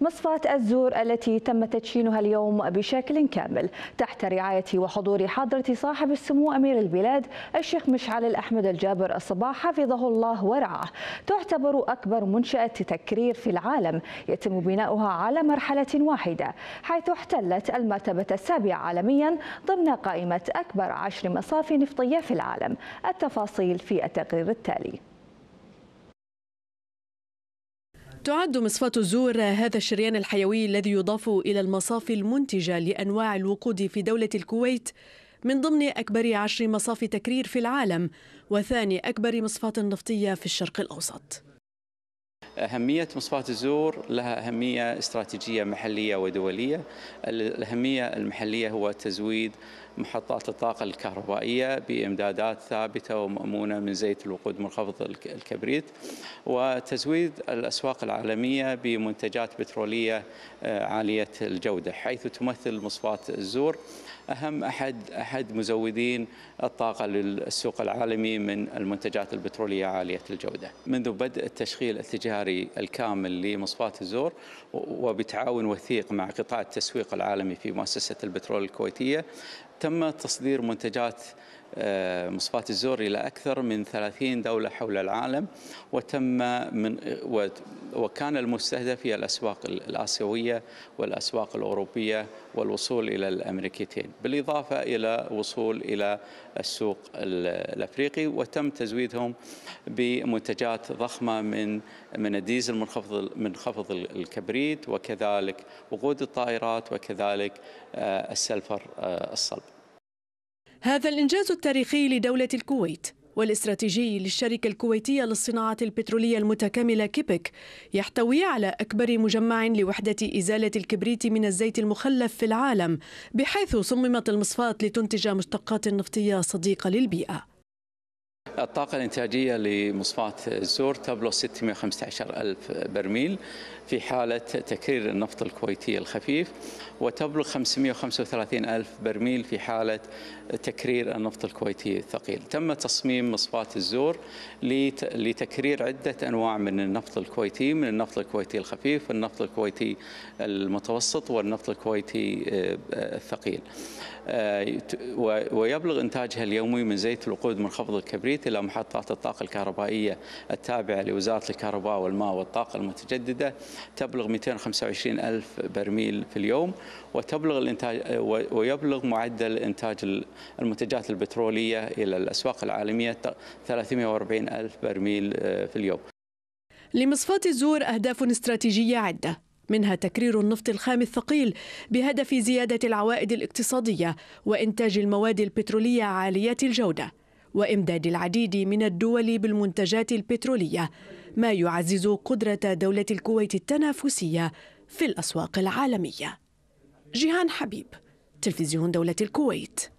مصفاة الزور التي تم تدشينها اليوم بشكل كامل تحت رعاية وحضور حضرة صاحب السمو أمير البلاد الشيخ مشعل الأحمد الجابر الصباح حفظه الله ورعاه تعتبر أكبر منشأة تكرير في العالم يتم بناؤها على مرحلة واحدة حيث احتلت المرتبة السابعة عالميا ضمن قائمة أكبر عشر مصافي نفطية في العالم التفاصيل في التقرير التالي تعد مصفاة الزور هذا الشريان الحيوي الذي يضاف إلى المصافي المنتجة لأنواع الوقود في دولة الكويت من ضمن أكبر عشر مصافي تكرير في العالم وثاني أكبر مصفاة نفطية في الشرق الأوسط أهمية مصفاة الزور لها أهمية استراتيجية محلية ودولية الأهمية المحلية هو تزويد محطات الطاقة الكهربائية بإمدادات ثابتة ومأمونة من زيت الوقود منخفض الكبريت وتزويد الأسواق العالمية بمنتجات بترولية آه، عالية الجودة حيث تمثل مصفاة الزور أهم أحد أحد مزودين الطاقة للسوق العالمي من المنتجات البترولية عالية الجودة منذ بدء التشغيل التجاري التجاري الكامل لمصفاة الزور وبتعاون وثيق مع قطاع التسويق العالمي في مؤسسة البترول الكويتية تم تصدير منتجات آه، مصفاة الزور إلى أكثر من 30 دولة حول العالم وتم من وكان المستهدف هي الأسواق الآسيوية والأسواق الأوروبية والوصول إلى الأمريكتين بالإضافة إلى وصول إلى السوق الأفريقي وتم تزويدهم بمنتجات ضخمة من من الديزل منخفض منخفض الكبريت وكذلك وقود الطائرات وكذلك آه، السلفر آه، الصلب هذا الإنجاز التاريخي لدولة الكويت والاستراتيجي للشركة الكويتية للصناعة البترولية المتكاملة كيبك يحتوي على أكبر مجمع لوحدة إزالة الكبريت من الزيت المخلف في العالم بحيث صممت المصفاة لتنتج مشتقات نفطية صديقة للبيئة الطاقة الإنتاجية لمصفاة الزور تبلغ 615 ألف برميل في حالة تكرير النفط الكويتي الخفيف وتبلغ 535 ألف برميل في حالة تكرير النفط الكويتي الثقيل تم تصميم مصفاة الزور لتكرير عدة أنواع من النفط الكويتي من النفط الكويتي الخفيف والنفط الكويتي المتوسط والنفط الكويتي آه، الثقيل آه، ويبلغ إنتاجها اليومي من زيت الوقود منخفض الكبريت إلى محطات الطاقة الكهربائية التابعة لوزارة الكهرباء والماء والطاقة المتجددة تبلغ 225 ألف برميل في اليوم وتبلغ الإنتاج ويبلغ معدل إنتاج المنتجات البترولية إلى الأسواق العالمية 340 ألف برميل آه، في اليوم لمصفاة الزور أهداف استراتيجية عدة منها تكرير النفط الخام الثقيل بهدف زيادة العوائد الاقتصادية وإنتاج المواد البترولية عالية الجودة وإمداد العديد من الدول بالمنتجات البترولية ما يعزز قدرة دولة الكويت التنافسية في الأسواق العالمية جيهان حبيب تلفزيون دولة الكويت